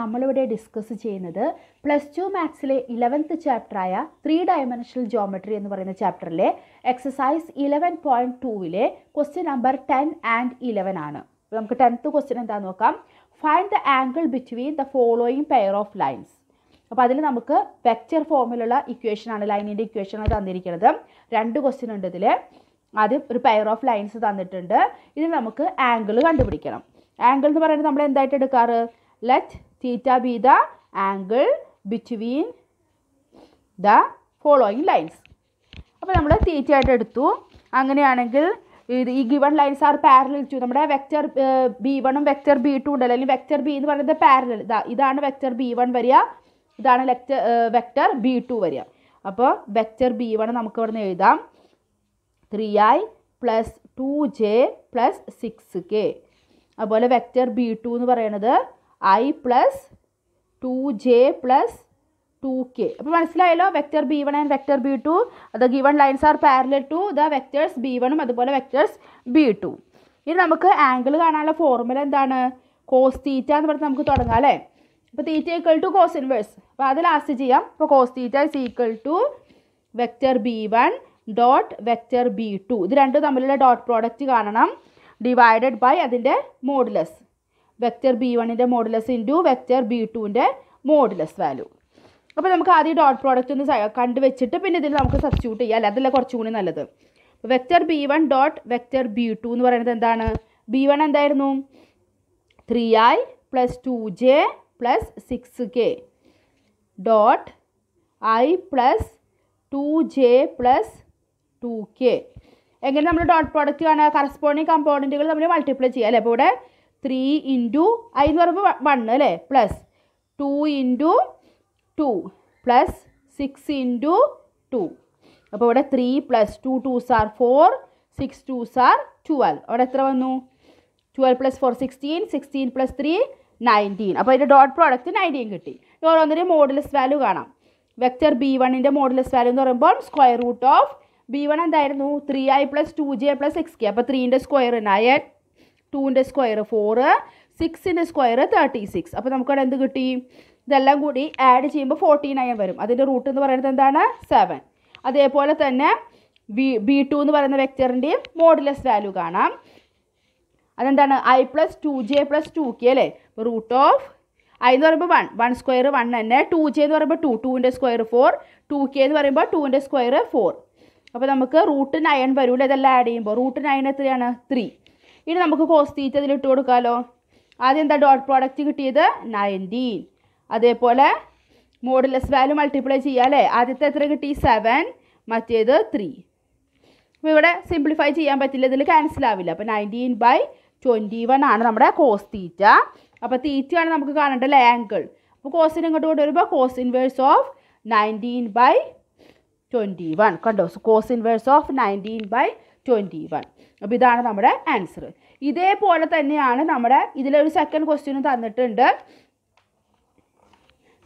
നമ്മളിവിടെ ഡിസ്കസ് ചെയ്യുന്നത് plus two മാത്സിലെ ഇലവൻത്ത് ചാപ്റ്ററായ ത്രീ ഡയമെൻഷണൽ ജോമെട്രി എന്ന് പറയുന്ന ചാപ്റ്ററിലെ എക്സസൈസ് ഇലവൻ പോയിൻറ്റ് ടൂവിലെ question number ten and eleven ആണ് നമുക്ക് ടെൻത്ത് ക്വസ്റ്റ്യൻ എന്താണെന്ന് നോക്കാം find the angle between the following pair of lines അപ്പോൾ അതിൽ നമുക്ക് വെക്ചർ ഫോമിലുള്ള ഇക്വേഷനാണ് ലൈനിൻ്റെ ഇക്വേഷനാണ് തന്നിരിക്കുന്നത് രണ്ട് ക്വസ്റ്റ്യൻ ഉണ്ട് ഇതിൽ ആദ്യം ഒരു പെയർ ഓഫ് ലൈൻസ് തന്നിട്ടുണ്ട് ഇതിൽ നമുക്ക് ആംഗിൾ കണ്ടുപിടിക്കണം ആംഗിൾ എന്ന് പറയുന്നത് നമ്മൾ എന്തായിട്ട് എടുക്കാറ് let Theta be the angle between the following lines. അപ്പോൾ നമ്മൾ തീറ്റയായിട്ട് എടുത്തു അങ്ങനെയാണെങ്കിൽ ഇത് ഈ given lines are parallel to നമ്മുടെ വെക്റ്റർ ബി വണ്ണും വെക്റ്റർ ബി ടു ഉണ്ടല്ലോ അല്ലെങ്കിൽ വെക്റ്റർ ബി എന്ന് പറയുന്നത് പാരലൽ ഇതാ ഇതാണ് വെക്റ്റർ ബി വൺ വരിക ഇതാണ് ലെക്റ്റർ വെക്റ്റർ ബി ടു വരിക അപ്പോൾ വെക്റ്റർ ബി വൺ നമുക്ക് ഇവിടുന്ന് എഴുതാം three I plus two J plus six K അതുപോലെ വെക്റ്റർ ബി ടു എന്ന് പറയണത് I plus two J plus two K അപ്പോൾ മനസ്സിലായല്ലോ vector B one and vector B two അത് given lines are parallel to the vectors B വണും അതുപോലെ vectors B to ഇനി നമുക്ക് ആംഗിൾ കാണാനുള്ള ഫോർമുല എന്താണ് കോസ് തീറ്റ എന്ന് പറഞ്ഞാൽ നമുക്ക് തുടങ്ങാം അല്ലേ അപ്പോൾ theta equal to cos inverse അപ്പോൾ അത് ലാസ്റ്റ് ചെയ്യാം അപ്പോൾ cos theta is equal to vector B one dot vector B two ഇത് രണ്ടും തമ്മിലുള്ള ഡോട്ട് പ്രോഡക്റ്റ് കാണണം ഡിവൈഡഡ് ബൈ അതിൻ്റെ മോഡുലസ് വെക്റ്റർ ബി വണ്ണിൻ്റെ മോഡുലസ് ഇൻറ്റു വെക്റ്റർ ബി ടുവിൻ്റെ മോഡുലസ് വാല്യൂ അപ്പോൾ നമുക്ക് ആദ്യം ഡോട്ട് പ്രോഡക്റ്റ് ഒന്ന് കണ്ടുവച്ചിട്ട് പിന്നെ ഇതിൽ നമുക്ക് സബ്സ്റ്റിറ്റ്യൂട്ട് ചെയ്യാം അല്ലേ അതല്ല കുറച്ചും കൂടി നല്ലത് vector B one dot vector B two എന്ന് പറയുന്നത് എന്താണ് ബി വൺ എന്തായിരുന്നു three I plus two J plus six K dot I plus two J plus two K എങ്ങനെ നമ്മൾ ഡോട്ട് പ്രോഡക്റ്റ് കാണുക കറസ്പോണ്ടിങ് കമ്പോണൻറ്റുകൾ നമ്മൾ മൾട്ടിപ്ലൈ ചെയ്യാം അല്ലേ അപ്പോൾ ഇവിടെ ത്രീ ഇൻറ്റു ഐ എന്ന് പറയുമ്പോൾ വൺ അല്ലേ plus two into two plus six into two അപ്പോൾ ഇവിടെ three plus two two are four six two are twelve അവിടെ എത്ര വന്നു twelve plus four sixteen sixteen plus three nineteen അപ്പോൾ അതിൻ്റെ ഡോട്ട് പ്രോഡക്റ്റ് നയൻറ്റീൻ കിട്ടി ഓരോന്നിൻ്റെ മോഡലസ് വാല്യൂ കാണാം വെക്ടർ ബി വണ്ണിൻ്റെ മോഡലസ് വാല്യൂ എന്ന് പറയുമ്പോൾ square root of B one എന്തായിരുന്നു three I plus two J plus six K അപ്പോൾ ത്രീൻ്റെ സ്ക്വയർ നയൻ ടൂവിൻ്റെ സ്ക്വയർ ഫോറ് സിക്സിൻ്റെ സ്ക്വയർ തേർട്ടി സിക്സ് അപ്പോൾ നമുക്കവിടെ എന്ത് കിട്ടി ഇതെല്ലാം കൂടി ആഡ് ചെയ്യുമ്പോൾ ഫോർട്ടി നയൻ വരും അതിൻ്റെ റൂട്ട് എന്ന് പറയുന്നത് എന്താണ് സെവൻ അതേപോലെ തന്നെ ബി ബി ടു എന്ന് പറയുന്ന വെക്ടറിൻ്റെയും മോഡുലസ് വാല്യൂ കാണാം അതെന്താണ് I plus two J plus two K അല്ലേ റൂട്ട് ഓഫ് ഐ എന്ന് പറയുമ്പോൾ വൺ വൺ സ്ക്വയർ വൺ തന്നെ ടു ജെ എന്ന് പറയുമ്പോൾ ടു ടുവിൻ്റെ സ്ക്വയർ ഫോർ ടു കെ എന്ന് പറയുമ്പോൾ ടുവിൻ്റെ സ്ക്വയർ ഫോർ അപ്പോൾ നമുക്ക് റൂട്ട് നയൻ വരൂല ഇതെല്ലാം ആഡ് ചെയ്യുമ്പോൾ റൂട്ട് നയൻ എത്രയാണ് ത്രീ ഇനി നമുക്ക് കോസ് തീറ്റ ഇതിലിട്ട് കൊടുക്കാമല്ലോ ആദ്യം എന്താ ഡോട്ട് പ്രോഡക്റ്റ് കിട്ടിയത് നയൻറ്റീൻ അതേപോലെ മോഡുലസ് വാല്യൂ മൾട്ടിപ്ലൈ ചെയ്യുക അല്ലേ ആദ്യത്തെ എത്ര കിട്ടി സെവൻ മറ്റേത് ത്രീ അപ്പോൾ ഇവിടെ സിംപ്ലിഫൈ ചെയ്യാൻ പറ്റില്ല ഇതിൽ ക്യാൻസൽ ആവില്ല അപ്പോൾ നയൻറ്റീൻ ബൈ ട്വൻറ്റി വൺ ആണ് നമ്മുടെ കോസ് തീറ്റ അപ്പോൾ തീറ്റയാണ് നമുക്ക് കാണേണ്ടത് ആംഗിൾ അപ്പോൾ കോസിന് ഇങ്ങോട്ട് കൊണ്ടുവരുമ്പോൾ cos inverse of nineteen by twenty one കണ്ടോ cos inverse of nineteen by twenty one അപ്പോൾ ഇതാണ് നമ്മുടെ ആൻസർ ഇതേപോലെ തന്നെയാണ് നമ്മുടെ ഇതിലൊരു സെക്കൻഡ് ക്വസ്റ്റ്യനും തന്നിട്ടുണ്ട്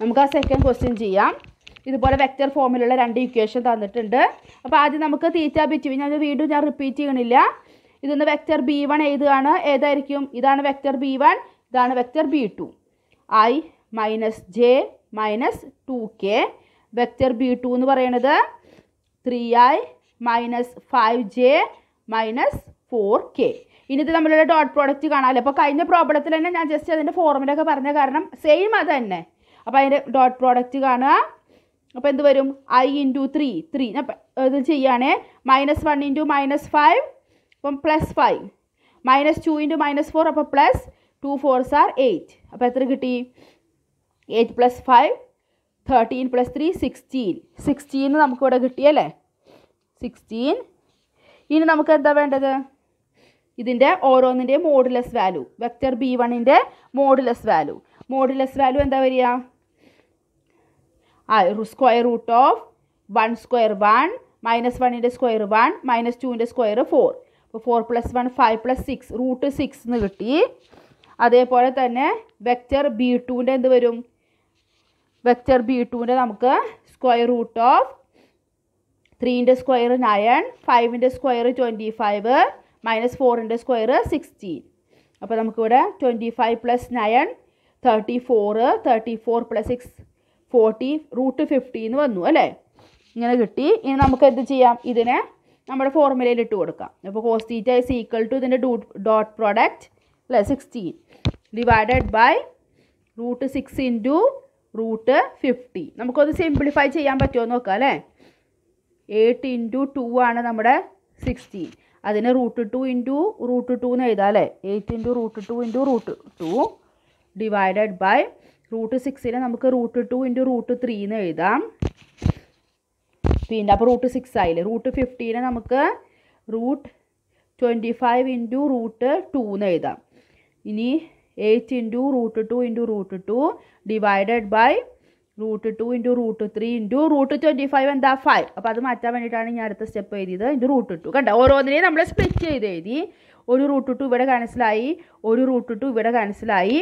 നമുക്ക് ആ സെക്കൻഡ് ക്വസ്റ്റ്യൻ ചെയ്യാം ഇതുപോലെ വെക്റ്റർ ഫോമിലുള്ള രണ്ട് ഇക്വേഷൻ തന്നിട്ടുണ്ട് അപ്പോൾ ആദ്യം നമുക്ക് തീറ്റ ബിറ്റ്വീൻ ഞാൻ വീണ്ടും ഞാൻ റിപ്പീറ്റ് ചെയ്യണില്ല ഇതൊന്ന് വെക്റ്റർ ബി വൺ ഏതാണ് ഏതായിരിക്കും ഇതാണ് വെക്റ്റർ ബി വൺ ഇതാണ് vector B two I minus J minus two K vector B two എന്ന് പറയണത് three I minus five J minus four K ഇനി ഇത് തമ്മിലുള്ള ഡോട്ട് പ്രോഡക്റ്റ് കാണാമല്ലോ അപ്പോൾ കഴിഞ്ഞ പ്രോബ്ലത്തിൽ തന്നെ ഞാൻ ജസ്റ്റ് അതിൻ്റെ ഫോർമുലൊക്കെ പറഞ്ഞ കാരണം സെയിം അത് തന്നെ അപ്പോൾ അതിൻ്റെ ഡോട്ട് പ്രോഡക്റ്റ് കാണുക അപ്പോൾ എന്ത് വരും ഐ ഇൻറ്റു ത്രീ ത്രീ ഇത് ചെയ്യുകയാണേ minus one into minus five അപ്പം plus five minus two into minus four അപ്പോൾ plus two four are eight അപ്പോൾ എത്ര കിട്ടി eight plus five thirteen plus three sixteen sixteen നമുക്കിവിടെ കിട്ടിയല്ലേ സിക്സ്റ്റീൻ ഇനി നമുക്ക് എന്താ വേണ്ടത് ഇതിൻ്റെ ഓരോന്നിൻ്റെയും മോഡുലസ് വാല്യൂ വെക്റ്റർ ബി വണ്ണിൻ്റെ മോഡുലസ് വാല്യൂ മോഡുലസ് വാല്യൂ എന്താ വരിക ആ square root of one square one minus വണ്ണിൻ്റെ സ്ക്വയർ വൺ മൈനസ് ടുവിൻ്റെ സ്ക്വയർ ഫോർ അപ്പോൾ four plus one five plus six root six എന്ന് കിട്ടി അതേപോലെ തന്നെ വെക്റ്റർ ബി ടുവിൻ്റെ എന്ത് വരും വെക്റ്റർ ബി ടുവിൻ്റെ നമുക്ക് സ്ക്വയർ റൂട്ട് ഓഫ് ത്രീൻ്റെ സ്ക്വയർ നയൻ ഫൈവിൻ്റെ സ്ക്വയർ ട്വൻറ്റി ഫൈവ് മൈനസ് ഫോറിൻ്റെ സ്ക്വയർ സിക്സ്റ്റീൻ അപ്പോൾ നമുക്കിവിടെ twenty five plus nine thirty four thirty four plus six forty root fifty എന്ന് വന്നു അല്ലേ ഇങ്ങനെ കിട്ടി ഇനി നമുക്ക് എന്ത് ചെയ്യാം ഇതിനെ നമ്മുടെ ഫോർമുലയിൽ ഇട്ട് കൊടുക്കാം അപ്പോൾ cos theta is equal to ഇതിൻ്റെ ഡൂ ഡോട്ട് പ്രോഡക്റ്റ് അല്ലേ sixteen divided by root six into root fifty നമുക്കത് സിംപ്ലിഫൈ ചെയ്യാൻ പറ്റുമോ നോക്കാം അല്ലേ എയ്റ്റ് ഇൻറ്റു ടു ആണ് നമ്മുടെ സിക്സ്റ്റീൻ അതിന് root two into root two എന്ന് എഴുതാം അല്ലേ eight into root two into root two divided by root സിക്സിന് നമുക്ക് root two into root three എന്ന് എഴുതാം പിന്നെ അപ്പോൾ റൂട്ട് സിക്സ് ആയില്ലേ റൂട്ട് ഫിഫ്റ്റീന് നമുക്ക് root twenty five into root two എന്ന് എഴുതാം ഇനി eight into root two into root two divided by root two into root three into root twenty five എന്താ ഫൈവ് അപ്പോൾ അത് മാറ്റാൻ വേണ്ടിയിട്ടാണ് ഞാൻ അടുത്ത സ്റ്റെപ്പ് എഴുതിയത് ഇൻറ്റു റൂട്ട് ടു കണ്ടോ ഓരോന്നിനെയും നമ്മൾ സ്പ്ലിറ്റ് ചെയ്ത് എഴുതി ഒരു റൂട്ട് ടു ഇവിടെ കാൻസലായി ഒരു റൂട്ട് ടു ഇവിടെ കാൻസലായി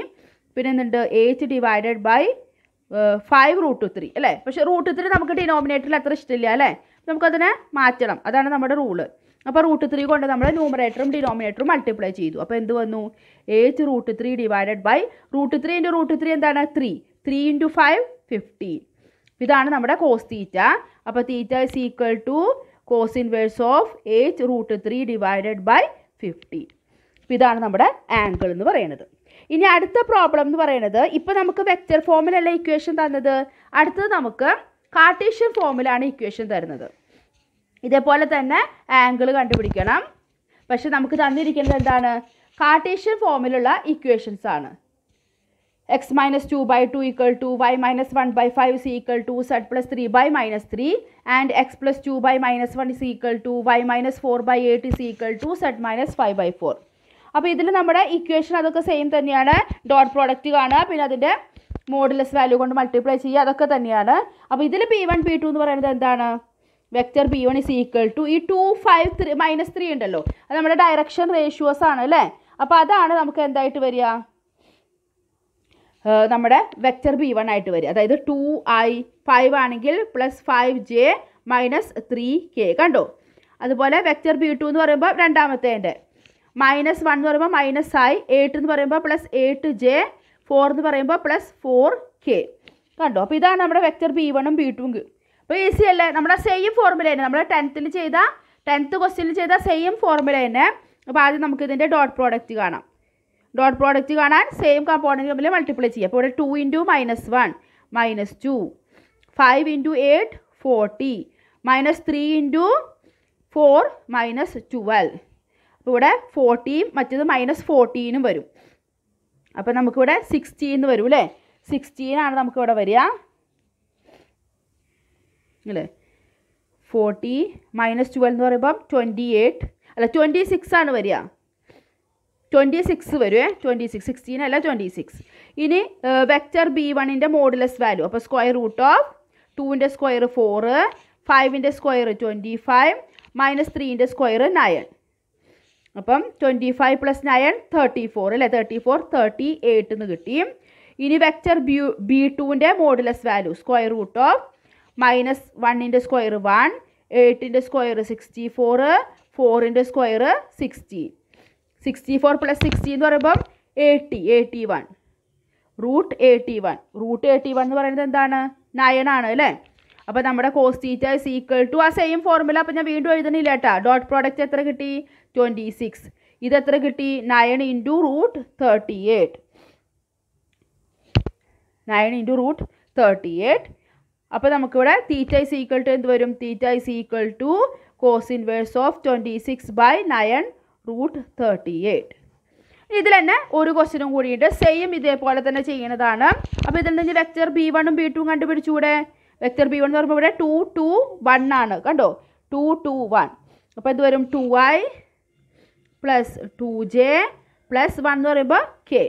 പിന്നെ എന്തുണ്ട് eight divided by five root three അല്ലേ പക്ഷേ റൂട്ട് ത്രീ നമുക്ക് ഡിനോമിനേറ്ററിൽ അത്ര ഇഷ്ടമില്ല അല്ലേ നമുക്കതിനെ മാറ്റണം അതാണ് നമ്മുടെ റൂള് അപ്പോൾ റൂട്ട് ത്രീ കൊണ്ട് നമ്മൾ ന്യൂമറേറ്ററും ഡിനോമിനേറ്ററും മൾട്ടിപ്ലൈ ചെയ്തു അപ്പോൾ എന്ത് വന്നു eight root three divided by root three into root three എന്താണ് three three into five fifteen ഇതാണ് നമ്മുടെ കോസ് തീറ്റ അപ്പോൾ theta is equal to cos inverse of eight root three divided by fifteen അപ്പോൾ ഇതാണ് നമ്മുടെ ആംഗിൾ എന്ന് പറയുന്നത് ഇനി അടുത്ത പ്രോബ്ലം എന്ന് പറയുന്നത് ഇപ്പോൾ നമുക്ക് വെക്റ്റർ ഫോമിലല്ല ഇക്വേഷൻ തന്നത് അടുത്തത് നമുക്ക് കാർട്ടീഷ്യൻ ഫോമിലാണ് ഇക്വേഷൻ തരുന്നത് ഇതേപോലെ തന്നെ ആംഗിൾ കണ്ടുപിടിക്കണം പക്ഷെ നമുക്ക് തന്നിരിക്കുന്നത് എന്താണ് കാർട്ടീഷ്യൻ ഫോമിലുള്ള ഇക്വേഷൻസ് ആണ് x minus 2 by 2 equal to y minus 1 by 5 is equal to z plus 3 by minus 3 and x plus 2 by minus 1 is equal to y minus 4 by 8 is equal to z minus 5 by 4. അപ്പോൾ ഇതിൽ നമ്മുടെ equation അതൊക്കെ same തന്നെയാണ് dot product കാണുക പിന്നെ അതിൻ്റെ modulus value കൊണ്ട് multiply ചെയ്യുക അതൊക്കെ തന്നെയാണ് അപ്പോൾ ഇതിൽ പി വൺ പി ടു എന്ന് പറയുന്നത് എന്താണ് vector P one is equal to ഈ two five three minus three ഉണ്ടല്ലോ അത് നമ്മുടെ ഡയറക്ഷൻ റേഷ്യോസ് ആണ് അല്ലേ അപ്പോൾ അതാണ് നമുക്ക് എന്തായിട്ട് വരിക നമ്മുടെ വെക്ടർ ബി വൺ ആയിട്ട് വരും അതായത് ടു ഐ ഫൈവ് ആണെങ്കിൽ plus five J minus three K കണ്ടോ അതുപോലെ വെക്ടർ ബി ടു എന്ന് പറയുമ്പോൾ രണ്ടാമത്തേൻ്റെ മൈനസ് വൺ എന്ന് പറയുമ്പോൾ മൈനസ് ഐ എയ്റ്റ് എന്ന് പറയുമ്പോൾ പ്ലസ് എയ്റ്റ് ജെ ഫോർ എന്ന് പറയുമ്പോൾ പ്ലസ് ഫോർ കെ കണ്ടോ അപ്പോൾ ഇതാണ് നമ്മുടെ വെക്ടർ ബി വണ്ണും ബി ടുവും അപ്പോൾ ഈസി അല്ലേ നമ്മുടെ സെയിം ഫോർമുല തന്നെ നമ്മൾ ടെൻത്തിൽ ചെയ്ത ടെൻത്ത് ക്വസ്റ്റ്യനിൽ ചെയ്ത സെയിം ഫോർമുല തന്നെ അപ്പോൾ ആദ്യം നമുക്ക് ഇതിൻ്റെ ഡോട്ട് പ്രോഡക്റ്റ് കാണാം ഡോട്ട് പ്രോഡക്റ്റ് കാണാൻ സെയിം കമ്പോണൻറ്റ് തമ്മിൽ മൾട്ടിപ്ലൈ ചെയ്യാം അപ്പോൾ ഇവിടെ two into minus one minus two five into eight forty minus three into four minus twelve അപ്പോൾ ഇവിടെ ഫോർട്ടിയും മറ്റേത് മൈനസ് ഫോർട്ടീനും വരും അപ്പോൾ നമുക്കിവിടെ സിക്സ്റ്റീൻ എന്ന് വരും അല്ലേ സിക്സ്റ്റീനാണ് നമുക്കിവിടെ വരിക അല്ലേ ഫോർട്ടി മൈനസ് ട്വൽവ് എന്ന് പറയുമ്പം ട്വൻറ്റി എയ്റ്റ് അല്ല ട്വൻറ്റി സിക്സ് ആണ് വരിക ട്വൻറ്റി സിക്സ് വരുവേ ട്വൻറ്റി സിക്സ് സിക്സ്റ്റീൻ അല്ല ട്വൻറ്റി സിക്സ് ഇനി വെക്ടർ ബി വണ്ണിൻ്റെ മോഡുലസ് വാല്യൂ അപ്പോൾ സ്ക്വയർ റൂട്ട് ഓഫ് ടുവിൻ്റെ സ്ക്വയർ ഫോറ് ഫൈവിൻ്റെ സ്ക്വയർ ട്വൻറ്റി ഫൈവ് മൈനസ് ത്രീൻ്റെ സ്ക്വയർ നയൻ അപ്പം twenty five plus nine thirty four അല്ലേ തേർട്ടി ഫോർ തേർട്ടി എയ്റ്റ് എന്ന് കിട്ടി ഇനി വെക്ടർ ബി ബി ടുവിൻ്റെ modulus value square root of minus വണ്ണിൻ്റെ സ്ക്വയർ വൺ എയ്റ്റിൻ്റെ സ്ക്വയർ സിക്സ്റ്റി ഫോറ് ഫോറിൻ്റെ square sixteen sixty four plus sixty എന്ന് പറയുമ്പം eighty eighty one root eighty one root eighty one എന്ന് പറയുന്നത് എന്താണ് നയൻ ആണ് അല്ലേ അപ്പോൾ നമ്മുടെ cos theta is equal to ആ സെയിം ഫോർമുല അപ്പോൾ ഞാൻ വീണ്ടും എഴുതണില്ല കേട്ടോ ഡോട്ട് പ്രോഡക്റ്റ് എത്ര കിട്ടി ട്വൻറ്റി സിക്സ് ഇത് എത്ര കിട്ടി nine into root thirty eight nine into root thirty eight അപ്പോൾ നമുക്കിവിടെ തീറ്റ ഇസ് ഈക്വൽ ടു എന്ത് വരും theta is equal to cos inverse of twenty six by nine root thirty eight ഇതിൽ തന്നെ ഒരു ക്വസ്റ്റ്യനും കൂടിയുണ്ട് സെയിം ഇതേപോലെ തന്നെ ചെയ്യുന്നതാണ് അപ്പോൾ ഇതിൽ നിന്ന് വെക്ടർ ബി വണ്ണും ബി ടു കണ്ടുപിടിച്ചുകൂടെ വെക്ടർ ബി വൺ എന്ന് പറയുമ്പോൾ ഇവിടെ ടു ടു വൺ ആണ് കണ്ടോ ടു ടു വൺ അപ്പോൾ ഇത് വരും two I plus two J plus one എന്ന് പറയുമ്പോൾ കെ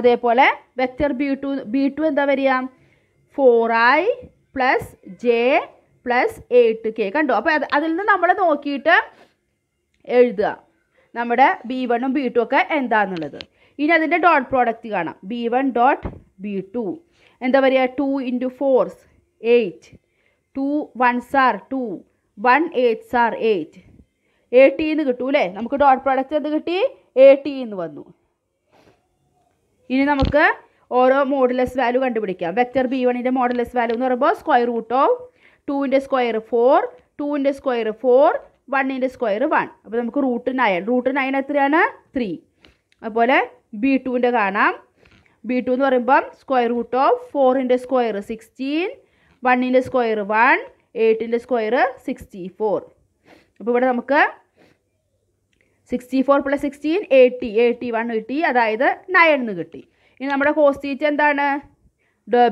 അതേപോലെ vector B two B two എന്താ വരിക four I plus J plus eight K കണ്ടോ അപ്പോൾ അതിൽ നിന്ന് നമ്മൾ നോക്കിയിട്ട് എഴുതുക നമ്മുടെ ബി വണ്ണും ബി ടു ഒക്കെ എന്താണെന്നുള്ളത് ഇനി അതിൻ്റെ ഡോട്ട് പ്രോഡക്റ്റ് കാണാം B one dot B two എന്താ പറയുക two into fours eight two ones are two one eights are eight എന്ന് കിട്ടൂ അല്ലേ നമുക്ക് ഡോട്ട് പ്രോഡക്റ്റ് എന്ത് കിട്ടി എന്ന് വന്നു ഇനി നമുക്ക് ഓരോ മോഡുലസ് വാല്യൂ കണ്ടുപിടിക്കാം വെക്റ്റർ ബി വണ്ണിൻ്റെ മോഡുലസ് വാല്യൂ എന്ന് പറയുമ്പോൾ സ്ക്വയർ റൂട്ട് ഓഫ് ടുവിൻ്റെ സ്ക്വയർ ഫോർ ടുവിൻ്റെ സ്ക്വയർ ഫോർ വണ്ണിൻ്റെ സ്ക്വയർ വൺ അപ്പോൾ നമുക്ക് റൂട്ട് നയൻ റൂട്ട് നയൻ എത്രയാണ് ത്രീ അതുപോലെ ബി ടുവിൻ്റെ കാണാം ബി ടു എന്ന് പറയുമ്പം സ്ക്വയർ റൂട്ട് ഓഫ് ഫോറിൻ്റെ സ്ക്വയർ സിക്സ്റ്റീൻ വണ്ണിൻ്റെ സ്ക്വയർ വൺ എയ്റ്റിൻ്റെ സ്ക്വയർ സിക്സ്റ്റി ഫോർ അപ്പോൾ ഇവിടെ നമുക്ക് sixty four plus sixteen eighty eighty one കിട്ടി അതായത് നയൻ എന്ന് കിട്ടി ഇനി നമ്മുടെ കോസ്റ്റീറ്റ് എന്താണ്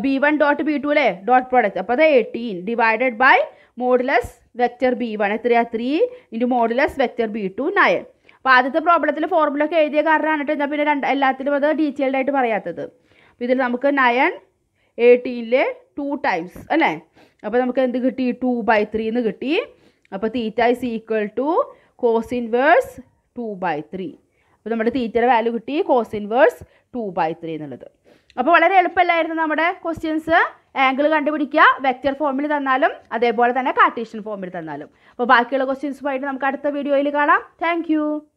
B one dot B two അല്ലേ ഡോട്ട് പ്രോഡക്റ്റ് അപ്പോൾ അത് eighteen divided by modulus vector B one എത്രയാ three into modulus vector B two nine അപ്പോൾ ആദ്യത്തെ പ്രോബ്ലത്തിൽ ഫോർമുല എഴുതിയ കാരണമാണ് കേട്ടോ എന്നാൽ പിന്നെ രണ്ട് എല്ലാത്തിലും അത് ഡീറ്റെയിൽഡ് ആയിട്ട് പറയാത്തത് അപ്പോൾ ഇതിൽ നമുക്ക് നയൻ എയ്റ്റീനിലെ ടു ടൈംസ് അല്ലേ അപ്പോൾ നമുക്ക് എന്ത് കിട്ടി ടു ബൈ ത്രീ എന്ന് കിട്ടി അപ്പോൾ theta is equal to cos inverse two by three അപ്പോൾ നമ്മുടെ തീറ്റയുടെ വാല്യൂ കിട്ടി cos inverse two by three എന്നുള്ളത് അപ്പോൾ വളരെ എളുപ്പമല്ലായിരുന്നു നമ്മുടെ ക്വസ്റ്റ്യൻസ് ആംഗിൾ കണ്ടുപിടിക്കുക വെക്റ്റർ ഫോമിൽ തന്നാലും അതേപോലെ തന്നെ കാർട്ടീഷ്യൻ ഫോമിൽ തന്നാലും അപ്പോൾ ബാക്കിയുള്ള ക്വസ്റ്റ്യൻസുമായിട്ട് നമുക്ക് അടുത്ത വീഡിയോയിൽ കാണാം താങ്ക്